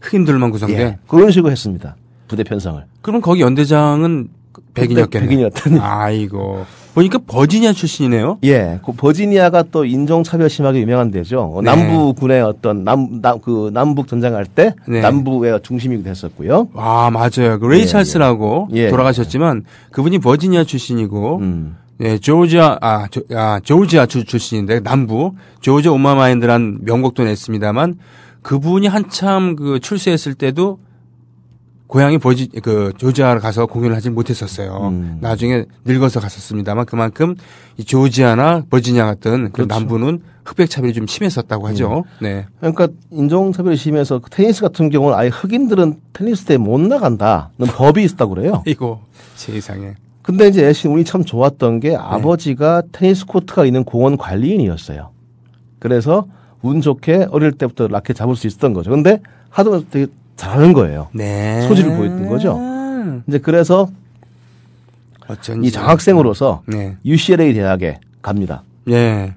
흑인들만 구성된 예, 그런 식으로 했습니다. 부대 편성을. 그럼 거기 연대장은 백인이었겠네 백인이었다는. 아이고. 보니까 버지니아 출신이네요. 예. 그 버지니아가 또 인종 차별 심하게 유명한 데죠. 네. 남부 군의 어떤 남남그 남북 전쟁할 때 네. 남부의 중심이 됐었고요. 아 맞아요. 그 레이 예, 찰스라고 예, 예. 돌아가셨지만 그분이 버지니아 출신이고 음. 예, 조지아, 아, 조, 아 조지아 주, 출신인데, 남부, 조지 오마마인드란 명곡도 냈습니다만, 그분이 한참 그 출세했을 때도 고향이 보지, 그, 조지아를 가서 공연을 하지 못했었어요. 음. 나중에 늙어서 갔었습니다만, 그만큼 이 조지아나 버지니아 같은 그 그렇죠. 남부는 흑백 차별이 좀 심했었다고 하죠. 음. 네. 그러니까 인종 차별이 심해서 그 테니스 같은 경우는 아예 흑인들은 테니스 대못 나간다는 법이 있다고 었 그래요. 이거 세상에. 근데 이제 애신 운이 참 좋았던 게 네. 아버지가 테니스 코트가 있는 공원 관리인이었어요. 그래서 운 좋게 어릴 때부터 라켓 잡을 수 있었던 거죠. 근데 하도 되게 잘하는 거예요. 네. 소질을 보였던 거죠. 이제 그래서 어쩐지. 이 장학생으로서 네. UCLA 대학에 갑니다. 네.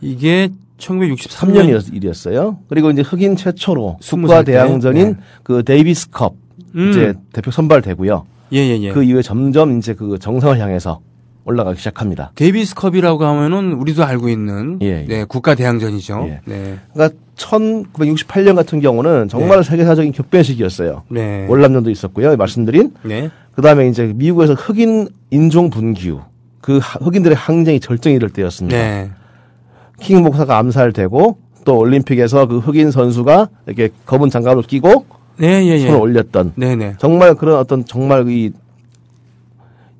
이게 1963년 이었 일이었어요. 그리고 이제 흑인 최초로 국가 대항전인 네. 그 데이비스컵 음. 이제 대표 선발되고요. 예, 예, 예. 그 이후에 점점 이제 그 정상을 향해서 올라가기 시작합니다. 데이비스컵이라고 하면은 우리도 알고 있는 예, 예. 네, 국가 대항전이죠. 예. 네. 그러니까 1968년 같은 경우는 정말 네. 세계사적인 격변식이었어요. 네. 월남전도 있었고요. 말씀드린. 네. 그다음에 이제 미국에서 흑인 인종 분규. 그 흑인들의 항쟁이 절정이 이럴 때였습니다. 네. 킹 목사가 암살되고 또 올림픽에서 그 흑인 선수가 이렇게 검은 장갑을 끼고 네, 예, 예. 손을 올렸던 네, 네, 정말 그런 어떤 정말 이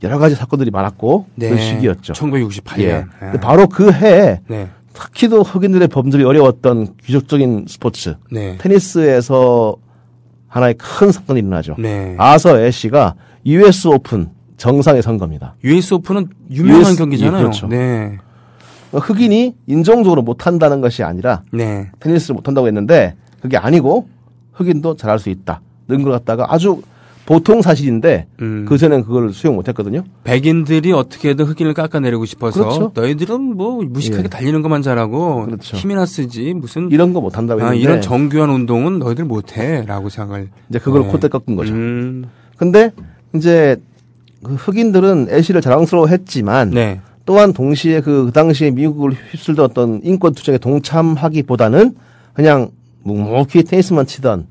여러 가지 사건들이 많았고 그 시기였죠. 1968년. 예. 예. 바로 그 해에 네. 특히도 흑인들의 범죄이 어려웠던 귀족적인 스포츠 테니스에서 하나의 큰 사건이 일어나죠. 아서 애쉬가 US 오픈 정상에 선 겁니다. US 오픈은 유명한 US, 예, 경기잖아요. 그렇죠. 네. 그러니까 흑인이 인종적으로 못한다는 것이 아니라 네. 테니스를 못한다고 했는데 그게 아니고 흑인도 잘할 수 있다. 는걸 갖다가 아주 보통 사실인데 음. 그전엔 그걸 수용 못했거든요. 백인들이 어떻게든 흑인을 깎아내리고 싶어서 그렇죠. 너희들은 뭐 무식하게 예. 달리는 것만 잘하고 그렇죠. 힘이나 쓰지 무슨 이런 거 못한다고 아, 했는데 아, 이런 정교한 운동은 너희들 못해라고 생각을 이제 그걸 네. 콧대 깎은 거죠. 음. 근데 이제 그 흑인들은 애쉬를 자랑스러워했지만 네. 또한 동시에 그, 그 당시에 미국을 휩쓸던 어떤 인권 투쟁에 동참하기보다는 그냥 묵묵히 테니스만 치던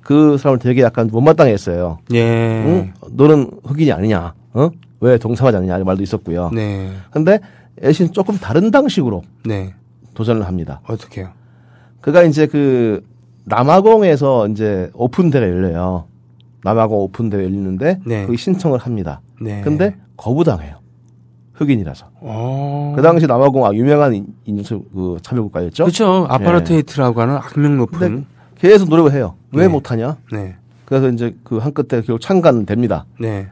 그 사람을 되게 약간 못마땅했어요. 예. 응? 너는 흑인이 아니냐? 어? 왜 동참하지 않느냐? 말도 있었고요. 네. 근데 애신 조금 다른 방식으로 네. 도전을 합니다. 어떻게요? 그가 이제 그 남아공에서 이제 오픈 대회 열려요. 남아공 오픈 대회 열리는데 네. 거 신청을 합니다. 네. 근데 거부당해요. 흑인이라서. 오. 어. 그 당시 남아공화 아, 유명한 인종 그 참여국가였죠. 그렇죠. 예. 아파르테이트라고 예. 하는 악명 높은. 계속 노력을 해요. 왜 네. 못하냐? 네. 그래서 이제 그 한 끝에 결국 창간 됩니다. 네.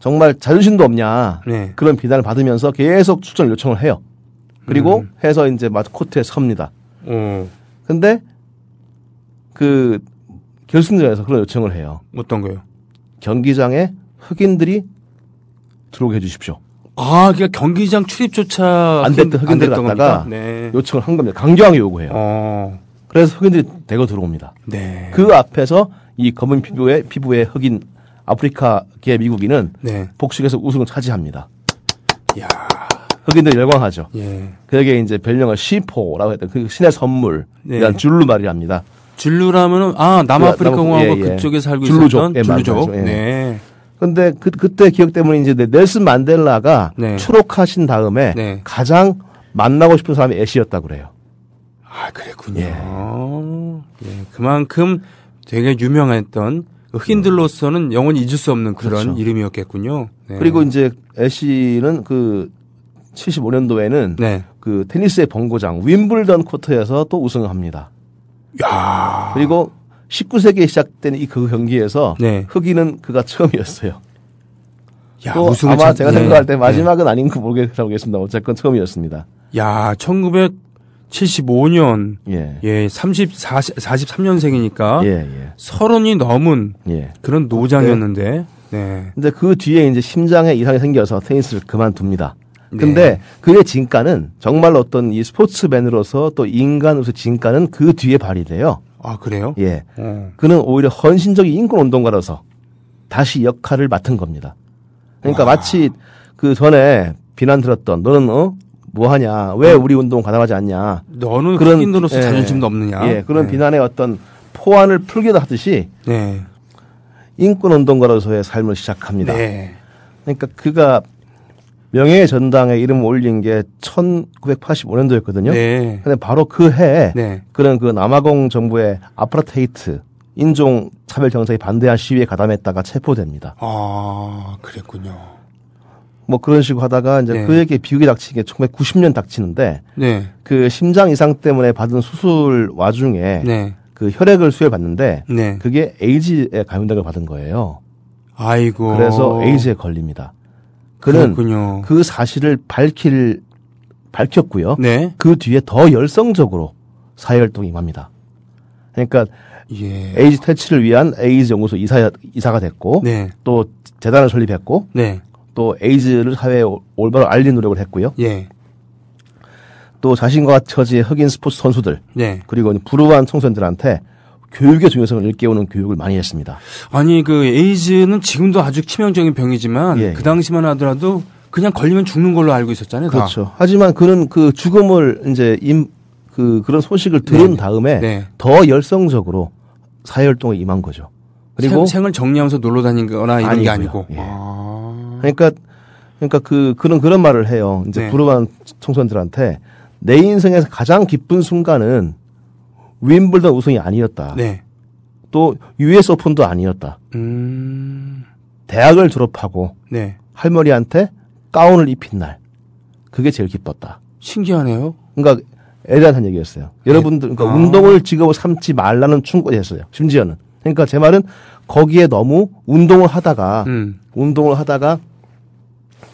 정말 자존심도 없냐? 네. 그런 비난을 받으면서 계속 추천 요청을 해요. 그리고 음. 해서 이제 마코트에 섭니다. 오. 어. 근데 그 결승전에서 그런 요청을 해요. 어떤 거요? 예 경기장에 흑인들이 들어오게 해주십시오. 아, 그러니까 경기장 출입조차 안 됐던 흑인들 갖다가 네. 요청을 한 겁니다. 강경하게 요구해요. 어. 그래서 흑인들이 대거 들어옵니다. 네. 그 앞에서 이 검은 피부의 피부의 흑인 아프리카계 미국인은 네. 복식에서 우승을 차지합니다. 야. 흑인들 열광하죠. 예. 그에게 이제 별명을 시포라고 했던 그 신의 선물, 이 네. 이 줄루 말이랍니다. 줄루라면은 아 남아프리카 공화국 예, 예. 그쪽에 살고 줄루족, 있었던 예, 줄루족. 예, 네. 근데 그, 그때 기억 때문에 이제 네, 넬슨 만델라가 네. 추록하신 다음에 네. 가장 만나고 싶은 사람이 애쉬였다 그래요. 아, 그랬군요. 예. 예. 그만큼 되게 유명했던 흑인들로서는 그 영원히 잊을 수 없는 그런 그렇죠. 이름이었겠군요. 네. 그리고 이제 애쉬는 그 75년도에는 네. 그 테니스의 본고장 윈블던 코트에서 또 우승을 합니다. 야. 그리고 19세기에 시작된 이 그 경기에서 네. 흑인은 그가 처음이었어요. 야, 또 뭐 아마 참... 제가 네. 생각할 때 마지막은 네. 아닌 거 모르겠습니다. 어쨌건 처음이었습니다. 야, 1975년 예, 예 34, 43년생이니까 예, 예. 서른이 넘은 예. 그런 노장이었는데 네. 근데 그 뒤에 이제 심장에 이상이 생겨서 테니스를 그만둡니다. 네. 근데 네. 그의 진가는 정말 어떤 이 스포츠맨으로서 또 인간으로서 진가는 그 뒤에 발휘돼요. 아 그래요? 예. 음. 그는 오히려 헌신적인 인권 운동가로서 다시 역할을 맡은 겁니다. 그러니까 와. 마치 그 전에 비난 들었던 너는 어 뭐하냐 왜 우리 운동 가담하지 않냐 너는 그런 인도로서 예, 자존심도 없느냐 예, 그런 예. 비난의 어떤 포환을 풀기도 하듯이 예. 인권 운동가로서의 삶을 시작합니다. 네. 그러니까 그가 명예의 전당에 이름 올린 게 1985년도였거든요. 네. 근데 바로 그 해에 네. 그런 그 남아공 정부의 아프라테이트 인종 차별 정책에 반대한 시위에 가담했다가 체포됩니다. 아, 그랬군요. 뭐 그런 식으로 하다가 이제 네. 그에게 비극이 닥친 게 1990년 닥치는데 네. 그 심장 이상 때문에 받은 수술 와중에 네. 그 혈액을 수혈받는데 네. 그게 에이즈에 감염된 걸 받은 거예요. 아이고. 그래서 에이즈에 걸립니다. 그는 그렇군요. 그 사실을 밝힐 밝혔고요. 네. 그 뒤에 더 열성적으로 사회 활동에 임합니다. 그러니까 예. 에이즈 퇴치를 위한 에이즈 연구소 이사 이사가 됐고 네. 또 재단을 설립했고 네. 또 에이즈를 사회에 올바로 알린 노력을 했고요. 예. 또 자신과 처지의 흑인 스포츠 선수들 네. 그리고 불우한 청소년들한테 교육의 중요성을 일깨우는 교육을 많이 했습니다. 아니 그 에이즈는 지금도 아주 치명적인 병이지만 예. 그 당시만 하더라도 그냥 걸리면 죽는 걸로 알고 있었잖아요. 그렇죠. 하지만 그는 그 죽음을 이제 임그 그런 소식을 들은 네. 다음에 네. 더 열성적으로 사회 활동에 임한 거죠. 그리고 생, 을 정리하면서 놀러 다니거나 이런 아니고요. 게 아니고. 예. 아... 그러니까 그러니까 그 그런 그런 말을 해요. 이제 네. 부르반 청소년들한테 내 인생에서 가장 기쁜 순간은 윈블던 우승이 아니었다. 네. 또 US 오픈도 아니었다. 음... 대학을 졸업하고 네. 할머니한테 가운을 입힌 날 그게 제일 기뻤다. 신기하네요. 그러니까 애들한테 한얘기했어요 여러분들 그러니까 아... 운동을 직업을 삼지 말라는 충고했어요 심지어는 그러니까 제 말은 거기에 너무 운동을 하다가 음. 운동을 하다가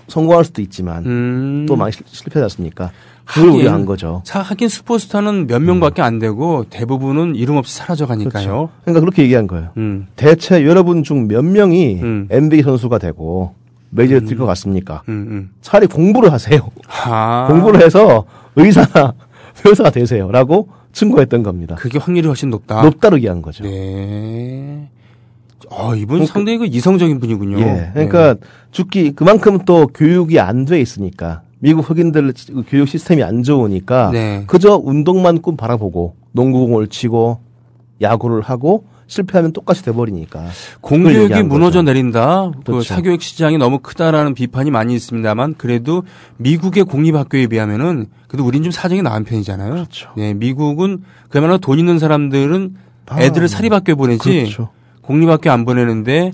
성공할 수도 있지만 음... 또 많이 실패하지 않습니까? 그걸 하긴, 우려한 거죠. 사, 하긴 슈퍼스타는 몇 명밖에 음. 안 되고 대부분은 이름 없이 사라져가니까요. 그렇죠. 그러니까 그렇게 얘기한 거예요. 음. 대체 여러분 중 몇 명이 음. NBA 선수가 되고 메이저에 음. 뛸것 같습니까? 음, 음, 차라리 공부를 하세요. 아. 공부를 해서 의사나 변사가 되세요라고 증거했던 겁니다. 그게 확률이 훨씬 높다. 높다로 얘기한 거죠. 네. 아, 이분 그러니까 그 상당히 이성적인 분이군요. 예. 그러니까 네. 죽기 그만큼 또 교육이 안 돼 있으니까 미국 흑인들 교육 시스템이 안 좋으니까 네. 그저 운동만 꿈 바라보고 농구공을 치고 야구를 하고 실패하면 똑같이 돼버리니까 공교육이 무너져 거죠. 내린다. 그 그렇죠. 그 사교육 시장이 너무 크다라는 비판이 많이 있습니다만 그래도 미국의 공립학교에 비하면은 그래도 우린 좀 사정이 나은 편이잖아요. 그렇죠. 네, 미국은 그야말로 돈 있는 사람들은 아, 애들을 사립학교에 보내지 그렇죠. 공립학교 안 보내는데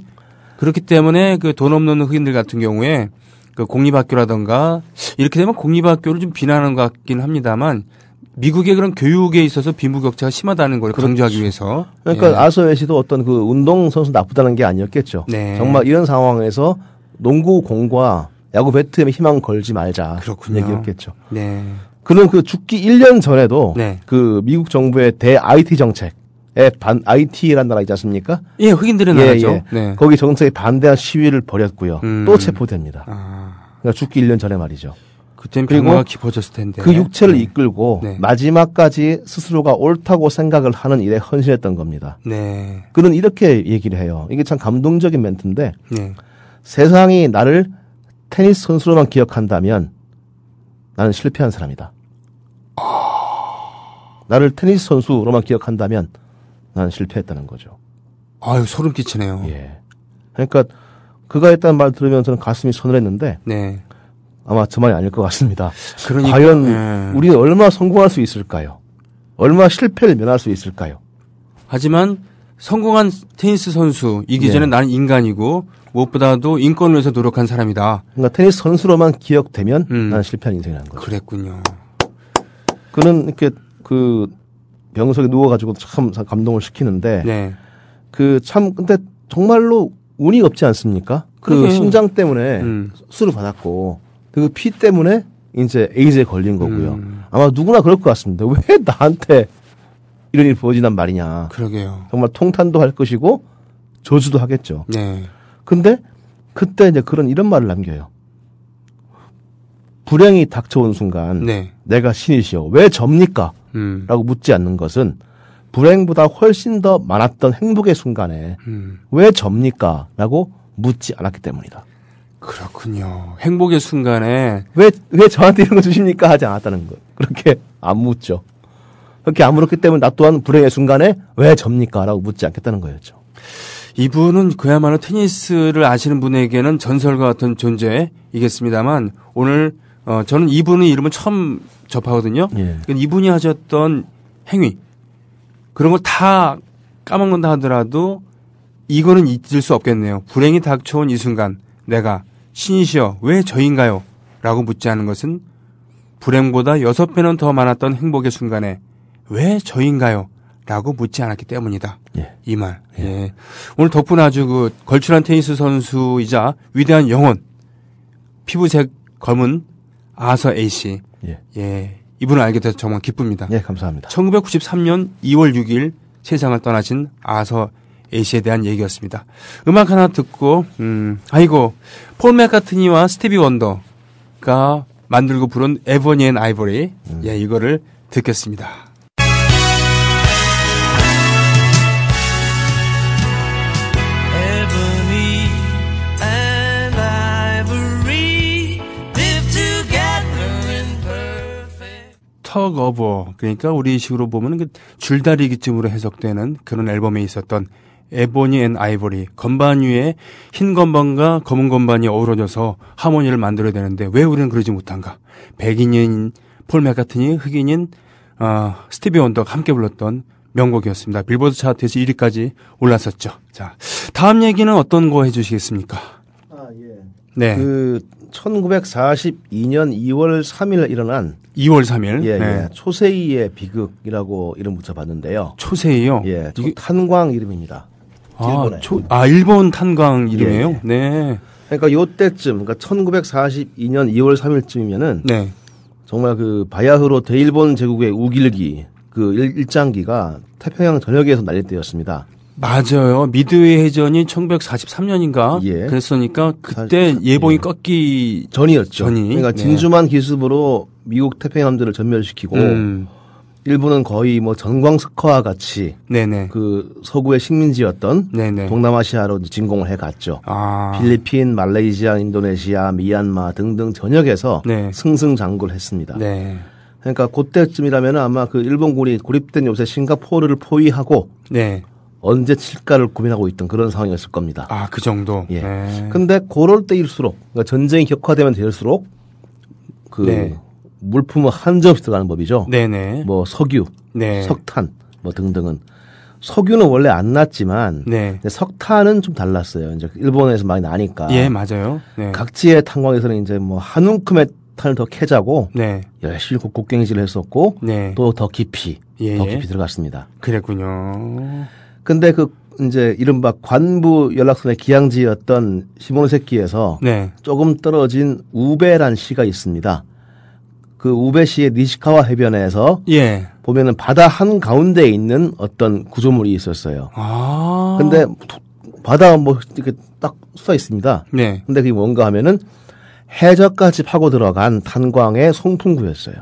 그렇기 때문에 그 돈 없는 흑인들 같은 경우에 그 공립학교라던가 이렇게 되면 공립학교를 좀 비난하는 것 같긴 합니다만 미국의 그런 교육에 있어서 빈부격차가 심하다는 걸 그렇죠. 강조하기 위해서. 그러니까 예. 아소에 씨도 어떤 그 운동 선수 나쁘다는 게 아니었겠죠. 네. 정말 이런 상황에서 농구 공과 야구 배트에 희망 걸지 말자. 그렇군요. 얘기였겠죠. 네. 그는 그 죽기 1년 전에도 네. 그 미국 정부의 대 IT 정책 에반 IT라는 나라 있지 않습니까? 예, 흑인들의 예, 나라죠. 예. 네. 거기 정성에 반대한 시위를 벌였고요. 음. 또 체포됩니다. 아. 그러니까 죽기 1년 전에 말이죠. 그때는 그리고 깊어졌을 텐데 그 육체를 네. 이끌고 네. 마지막까지 스스로가 옳다고 생각을 하는 일에 헌신했던 겁니다. 네. 그는 이렇게 얘기를 해요. 이게 참 감동적인 멘트인데 네. 세상이 나를 테니스 선수로만 기억한다면 나는 실패한 사람이다. 아. 나를 테니스 선수로만 기억한다면 난 실패했다는 거죠. 아유 소름 끼치네요. 예. 그러니까 그가 했다는 말 들으면 서는 가슴이 서늘했는데 네. 아마 저 말이 아닐 것 같습니다. 그러니까, 과연 네. 예. 우리는 얼마 성공할 수 있을까요? 얼마 실패를 면할 수 있을까요? 하지만 성공한 테니스 선수 이기 전에 네. 나는 인간이고 무엇보다도 인권을 위해서 노력한 사람이다. 그러니까 테니스 선수로만 기억되면 음. 나는 실패한 인생이라는 거죠. 그랬군요. 그는 이렇게 그 병석에 누워가지고 참 감동을 시키는데 네. 그 참 근데 정말로 운이 없지 않습니까? 그 그러게요. 그 신장 때문에 음. 수를 받았고 그 피 때문에 이제 에이즈에 걸린 거고요. 음. 아마 누구나 그럴 것 같습니다. 왜 나한테 이런 일이 벌어지단 말이냐. 그러게요. 정말 통탄도 할 것이고 저주도 하겠죠. 네. 근데 그때 이제 그런 이런 말을 남겨요. 불행이 닥쳐온 순간 네. 내가 신이시여 왜 접니까? 음. 라고 묻지 않는 것은 불행보다 훨씬 더 많았던 행복의 순간에 음. 왜 접니까? 라고 묻지 않았기 때문이다. 그렇군요. 행복의 순간에 왜, 왜 저한테 이런 거 주십니까? 하지 않았다는 거. 그렇게 안 묻죠. 그렇게 안 물었기 때문에 나 또한 불행의 순간에 왜 접니까? 라고 묻지 않겠다는 거였죠. 이분은 그야말로 테니스를 아시는 분에게는 전설과 같은 존재이겠습니다만 오늘 어, 저는 이분의 이름은 처음 접하거든요. 예. 그러니까 이분이 하셨던 행위 그런 걸 다 까먹는다 하더라도 이거는 잊을 수 없겠네요. 불행이 닥쳐온 이 순간 내가 신이시여 왜 저인가요? 라고 묻지 않은 것은 불행보다 여섯 배는 더 많았던 행복의 순간에 왜 저인가요? 라고 묻지 않았기 때문이다. 예. 이 말. 예. 예. 오늘 덕분에 아주 그 걸출한 테니스 선수이자 위대한 영혼, 피부색 검은 아서 A씨, 예. 예. 이분을 알게 돼서 정말 기쁩니다. 예, 감사합니다. 1993년 2월 6일 세상을 떠나신 아서 A씨에 대한 얘기였습니다. 음악 하나 듣고, 음, 아이고, 폴 맥카트니와 스티비 원더가 만들고 부른 에버니 앤 아이보리. 음. 예, 이거를 듣겠습니다. 턱어버 그러니까 우리식으로 보면 그 줄다리기쯤으로 해석되는 그런 앨범에 있었던 에보니 앤 아이보리 건반 위에 흰 건반과 검은 건반이 어우러져서 하모니를 만들어야 되는데 왜 우리는 그러지 못한가 백인인 폴 맥카트니 흑인인 어, 스티비 원덕 함께 불렀던 명곡이었습니다 빌보드 차트에서 1위까지 올랐었죠 자 다음 얘기는 어떤 거 해주시겠습니까 아, 예. 네. 그 1942년 2월 3일 일어난 2월 3일 예, 네. 예, 초세이의 비극이라고 이름 붙여봤는데요. 초세이요? 예, 이게... 탄광 이름입니다. 아, 일본 초, 아 일본 탄광 예, 이름이에요? 예, 네. 그러니까 요때쯤, 그러니까 1942년 2월 3일쯤이면은 네. 정말 그 바야흐로 대일본 제국의 우길기 그 일, 장기가 태평양 전역에서 난립 때였습니다. 맞아요. 미드웨이 해전이 1943년인가 예. 그랬으니까 그때 예봉이 예. 꺾기 전이었죠. 전이. 그러니까 진주만 네. 기습으로 미국 태평양함들을 전멸시키고 음. 일본은 거의 뭐 전광석화와 같이 네네. 그 서구의 식민지였던 네네. 동남아시아로 진공을 해갔죠. 아. 필리핀, 말레이시아, 인도네시아, 미얀마 등등 전역에서 네. 승승장구를 했습니다. 네. 그러니까 그때쯤이라면 아마 그 일본군이 고립된 요새 싱가포르를 포위하고 네. 언제 칠까를 고민하고 있던 그런 상황이었을 겁니다. 아, 그 정도? 예. 네. 근데 그럴 때일수록, 그러니까 전쟁이 격화되면 될수록 그 네. 물품은 한정없이 들어가는 법이죠. 네네. 뭐 석유, 네. 석탄, 뭐 등등은. 석유는 원래 안 났지만 네. 석탄은 좀 달랐어요. 이제 일본에서 많이 나니까. 예, 맞아요. 네. 각지의 탄광에서는 이제 뭐 한 움큼의 탄을 더 캐자고 네. 열심히 곡곡갱이질을 했었고 네. 또 더 깊이 예. 더 예. 깊이 들어갔습니다. 그랬군요. 근데 그 이제 이른바 관부 연락선의 기양지였던 시모노세키에서 네. 조금 떨어진 우베란 시가 있습니다. 그 우베시의 니시카와 해변에서 예. 보면은 바다 한 가운데 에 있는 어떤 구조물이 있었어요. 아. 근데 바다 뭐 이렇게 딱써 있습니다. 네. 근데 그게 뭔가 하면은 해저까지 파고 들어간 탄광의 송풍구였어요.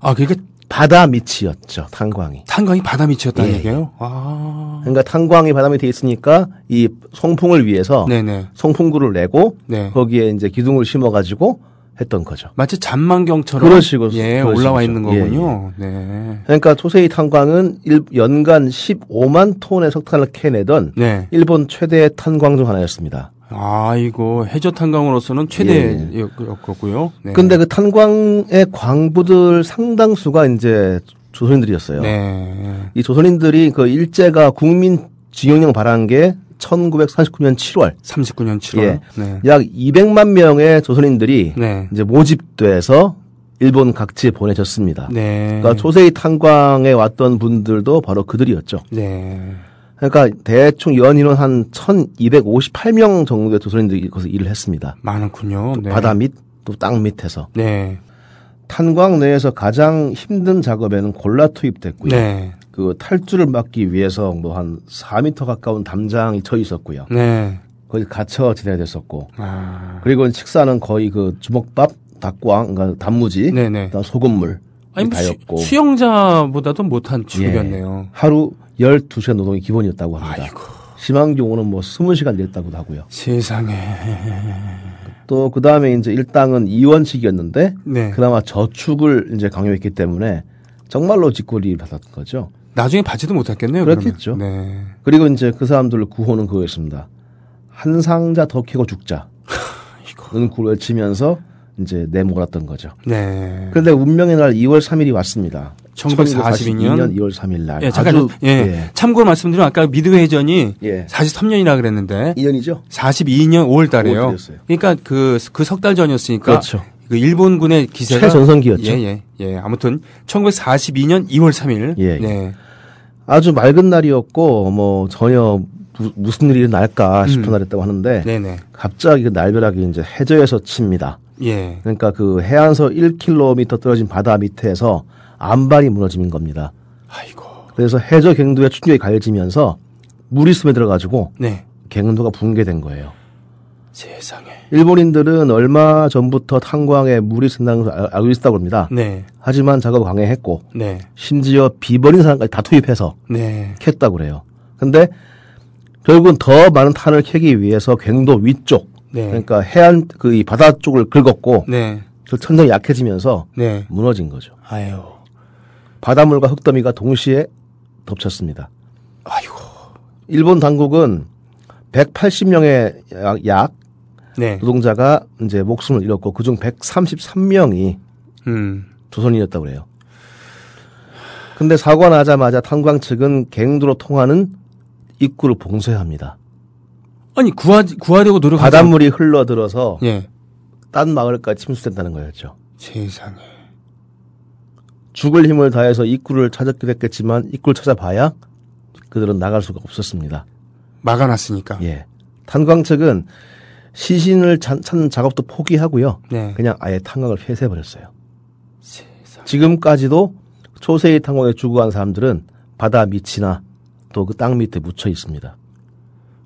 아, 그게 바다 밑이었죠 탄광이. 탄광이 바다 밑이었다는 예, 예, 얘기예요? 아. 그러니까 탄광이 바다 밑에 있으니까 이 송풍을 위해서 네네. 네. 송풍구를 내고 네. 거기에 이제 기둥을 심어 가지고 했던 거죠. 마치 잔망경처럼 그런 식으로 예, 올라와 있는 예, 거군요. 예, 예. 네. 그러니까 초세이 탄광은 일, 연간 15만 톤의 석탄을 캐내던 네. 일본 최대의 탄광 중 하나였습니다. 아, 이거 해저 탄광으로서는 최대였고요. 예. 예. 네. 근데 그 탄광의 광부들 상당수가 이제 조선인들이었어요. 네. 이 조선인들이 그 일제가 국민 징용령 발한 게 1939년 7월. 39년 7월. 예. 네. 약 200만 명의 조선인들이 네. 이제 모집돼서 일본 각지에 보내졌습니다. 네. 그러니까 조세의 탄광에 왔던 분들도 바로 그들이었죠. 네. 그러니까 대충 연인원 한 1258명 정도의 조선인들이 거기서 일을 했습니다. 많군요 네. 바다 밑, 또 땅 밑에서. 네. 탄광 내에서 가장 힘든 작업에는 골라 투입됐고요. 네. 그 탈주를 막기 위해서 뭐 한 4미터 가까운 담장이 쳐 있었고요. 네. 거기 갇혀 지내야 됐었고. 아. 그리고 식사는 거의 그 주먹밥, 닭광, 그러니까 단무지, 네네. 네. 소금물, 아니, 뭐 다였고 수, 영자보다도 못한 직업이었네요. 예, 하루 12시간 노동이 기본이었다고 합니다. 아이고. 심한 경우는 뭐 20시간 일했다고도 하고요. 세상에. 또 그 다음에 이제 일당은 이원식이었는데 네. 그나마 저축을 이제 강요했기 때문에 정말로 직골이 받았던 거죠. 나중에 받지도 못했겠네요. 그렇겠죠. 네. 그리고 이제 그 사람들 구호는 그거였습니다. 한 상자 더 캐고 죽자. 이거는 구를 치면서 이제 내몰았던 거죠. 네. 그런데 운명의 날 2월 3일이 왔습니다. 1942년, 1942년 2월 3일 날. 예, 잠깐, 아주, 예, 예. 참고로 말씀드리면 아까 미드회전이 예. 43년이라 그랬는데 2년이죠? 42년 5월 달에요. 그러니까 그 그 석 달 전이었으니까 그렇죠. 그 일본군의 기세가 최전성기였죠. 예, 예, 예. 아무튼 1942년 2월 3일. 예. 네. 아주 맑은 날이었고 뭐 전혀 무, 슨 일이 날까 싶은 음. 날이었다고 하는데 네네. 갑자기 그 날벼락이 이제 해저에서 칩니다. 예. 그러니까 그 해안서 1km 떨어진 바다 밑에서 안반이 무너지는 겁니다. 아이고. 그래서 해저 갱도의 충격이 가해지면서 물이 스며들어가지고 네. 갱도가 붕괴된 거예요. 세상에. 일본인들은 얼마 전부터 탄광에 물이 샌다는 걸 알고 있었다고 합니다. 네. 하지만 작업을 강행했고 네. 심지어 비버린 사람까지 다 투입해서 네. 캤다고 그래요. 근데 결국은 더 많은 탄을 캐기 위해서 갱도 위쪽 네. 그러니까 해안 그 이 바다 쪽을 긁었고 네. 천정이 약해지면서 네. 무너진 거죠. 아유. 바닷물과 흙더미가 동시에 덮쳤습니다. 아이고. 일본 당국은 180명의 약, 약 네. 노동자가 이제 목숨을 잃었고 그중 133명이 음. 조선인이었다고 그래요. 근데 사고 나자마자 탄광 측은 갱도로 통하는 입구를 봉쇄합니다. 아니 구하 구하려고 노력하 바닷물이 흘러들어서 예. 딴 마을까지 침수된다는 거였죠. 세상에. 죽을 힘을 다해서 입구를 찾았게 했겠지만 입구를 찾아봐야 그들은 나갈 수가 없었습니다. 막아놨으니까. 예. 탄광 측은 시신을 찾는 작업도 포기하고요. 네. 그냥 아예 탄광을 폐쇄해버렸어요. 세상에. 지금까지도 초세의 탄광에 주어간 사람들은 바다 밑이나 또그땅 밑에 묻혀 있습니다.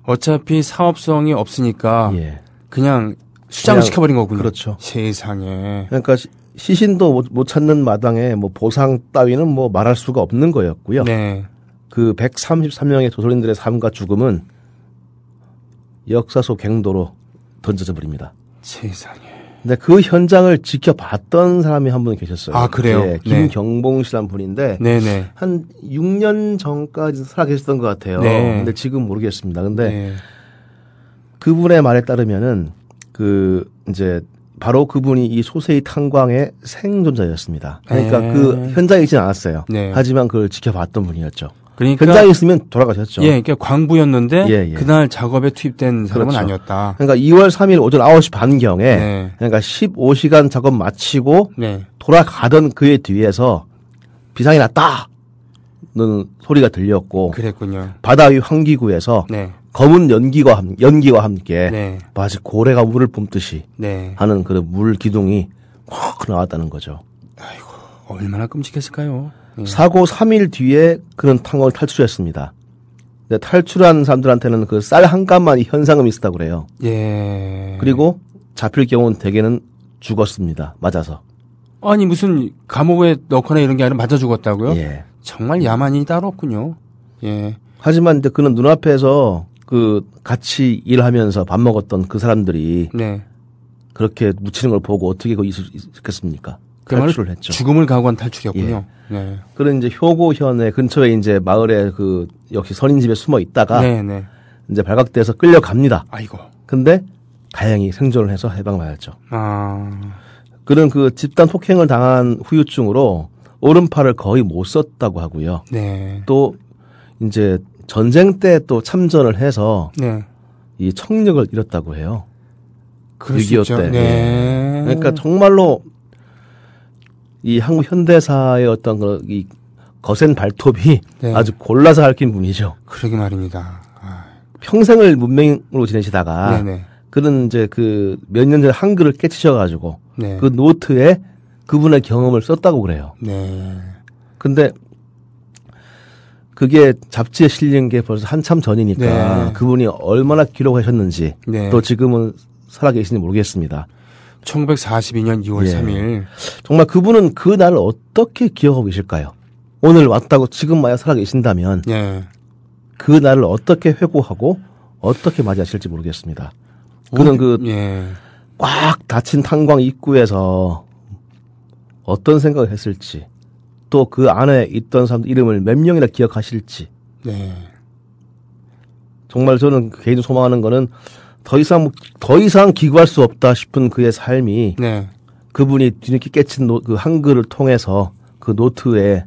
어차피 사업성이 없으니까 예. 그냥 수장을 시켜버린 거군요. 그렇죠. 세상에. 그러니까 시신도 못 찾는 마당에 뭐 보상 따위는 뭐 말할 수가 없는 거였고요. 네. 그 133명의 도솔인들의 삶과 죽음은 역사 속 갱도로 던져져 버립니다. 세상에. 근데 그 현장을 지켜봤던 사람이 한 분 계셨어요. 아 그래요? 예, 네, 김경봉 씨란 분인데 네네. 네. 한 6년 전까지 살아 계셨던 것 같아요. 네. 근데 지금 모르겠습니다. 근데 네. 그분의 말에 따르면은 그 이제 바로 그분이 이 소세이 탄광의 생존자였습니다. 그러니까 네. 그 현장에 있지는 않았어요. 네. 하지만 그걸 지켜봤던 분이었죠. 그러니까 현장에 있으면 돌아가셨죠. 예, 그러니까 광부였는데 예, 예. 그날 작업에 투입된 사람은 그렇죠. 아니었다. 그러니까 2월 3일 오전 9시 반 경에 네. 그러니까 15시간 작업 마치고 네. 돌아가던 그의 뒤에서 비상이 났다는 소리가 들렸고 그랬군요. 바다 위 환기구에서 네. 검은 연기와 함, 연기와 함께 네. 마치 고래가 물을 뿜듯이 네. 하는 그런 물 기둥이 확 나왔다는 거죠. 아이고. 얼마나 끔찍했을까요? 예. 사고 3일 뒤에 그런탕을 탈출했습니다. 근데 탈출한 사람들한테는 그 쌀한 값만 현상금이 있었다고 그래요. 예. 그리고 잡힐 경우는 대개는 죽었습니다. 맞아서. 아니 무슨 감옥에 넣거나 이런 게 아니라 맞아 죽었다고요? 예. 정말 야만이 따로 없군요. 예. 하지만 이제 그는 눈앞에서 그 같이 일하면서 밥 먹었던 그 사람들이 네. 그렇게 묻히는 걸 보고 어떻게 그거 있을, 있겠습니까? 그 탈출을 했죠. 죽음을 각오한 탈출이었군요. 예. 네. 그런 이제 효고현의 근처에 이제 마을에 그 역시 선인 집에 숨어 있다가 네네. 네. 이제 발각돼서 끌려갑니다. 아이고. 근데 다행히 생존을 해서 해방받았죠. 아. 그는 그 집단 폭행을 당한 후유증으로 오른팔을 거의 못 썼다고 하고요. 네. 또 이제 전쟁 때 또 참전을 해서 네. 이 청력을 잃었다고 해요. 그럴 6.25 때. 네. 예. 그러니까 정말로 이 한국 현대사의 어떤 그, 이 거센 발톱이 네. 아주 골라서 핥힌 분이죠. 그러게 말입니다. 아. 평생을 문맹으로 지내시다가 네네. 그런 이제 그 몇 년 전에 한글을 깨치셔가지고 네. 그 노트에 그분의 경험을 썼다고 그래요. 네. 근데 그게 잡지에 실린 게 벌써 한참 전이니까 네. 그분이 얼마나 기록하셨는지 네. 또 지금은 살아계신지 모르겠습니다. 1942년 2월 예. 3일. 정말 그분은 그날 어떻게 기억하고 계실까요? 오늘 왔다고 지금 마야 살아 계신다면 예. 그 날을 어떻게 회고하고 어떻게 맞이하실지 모르겠습니다. 그는 그꽉 예. 닫힌 탄광 입구에서 어떤 생각을 했을지 또 그 안에 있던 사람 이름을 몇 명이나 기억하실지 예. 정말 저는 개인 소망하는 거는 더 이상 더 이상 기구할 수 없다 싶은 그의 삶이 네. 그분이 뒤늦게 깨친 노, 그 한글을 통해서 그 노트에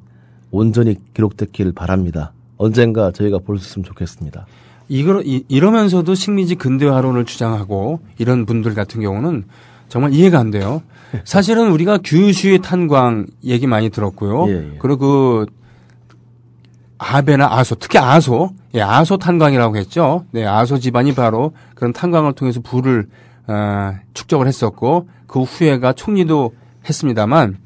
온전히 기록됐기를 바랍니다. 언젠가 저희가 볼 수 있으면 좋겠습니다. 이걸 이, 이러면서도 식민지 근대화론을 주장하고 이런 분들 같은 경우는 정말 이해가 안 돼요. 사실은 우리가 규슈의 탄광 얘기 많이 들었고요. 예, 예. 그리고 그 아베나 아소, 특히 아소, 예, 아소 탄광이라고 했죠. 네, 아소 집안이 바로 그런 탄광을 통해서 부를 어, 축적을 했었고 그 후에가 총리도 했습니다만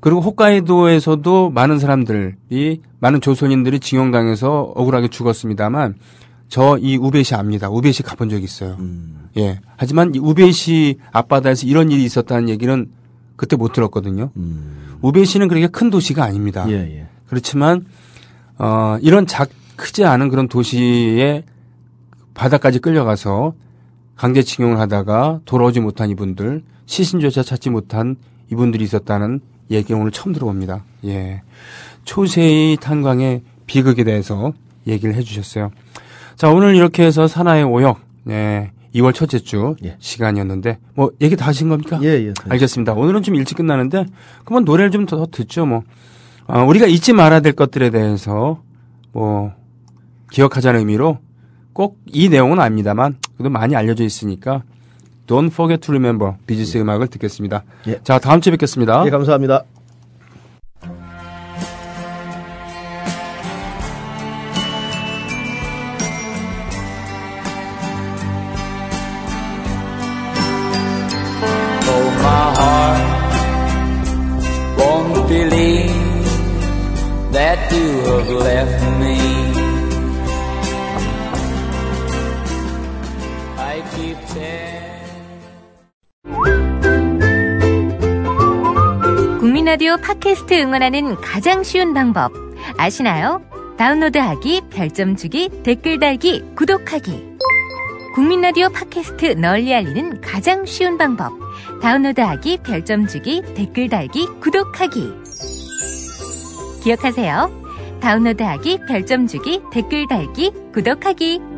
그리고 홋카이도에서도 많은 사람들이 많은 조선인들이 징용당해서 억울하게 죽었습니다만 저 이 우베시 압니다. 우베시 가본 적이 있어요. 음. 예. 하지만 이 우베시 앞바다에서 이런 일이 있었다는 얘기는 그때 못 들었거든요. 음. 우베시는 그렇게 큰 도시가 아닙니다. 예, 예. 그렇지만 어, 이런 작, 크지 않은 그런 도시에 바다까지 끌려가서 강제징용을 하다가 돌아오지 못한 이분들, 시신조차 찾지 못한 이분들이 있었다는 얘기 오늘 처음 들어봅니다. 예. 초세의 탄광의 비극에 대해서 얘기를 해 주셨어요. 자, 오늘 이렇게 해서 산하의 오역, 예. 2월 첫째 주 예. 시간이었는데 뭐 얘기 다 하신 겁니까? 예, 예. 알겠습니다. 오늘은 좀 일찍 끝나는데 그면 노래를 좀 더 듣죠 뭐. 어, 우리가 잊지 말아야 될 것들에 대해서 뭐 기억하자는 의미로 꼭 이 내용은 아닙니다만 그래도 많이 알려져 있으니까 Don't Forget to Remember 비지스 음악을 듣겠습니다. 예. 자 다음 주에 뵙겠습니다. 예, 감사합니다. to have left me. I keep telling. 국민 라디오 팟캐스트 응원하는 가장 쉬운 방법 아시나요? 다운로드하기, 별점 주기, 댓글 달기, 구독하기. 국민 라디오 팟캐스트 널리 알리는 가장 쉬운 방법. 다운로드하기, 별점 주기, 댓글 달기, 구독하기. 기억하세요. 다운로드하기, 별점 주기, 댓글 달기, 구독하기.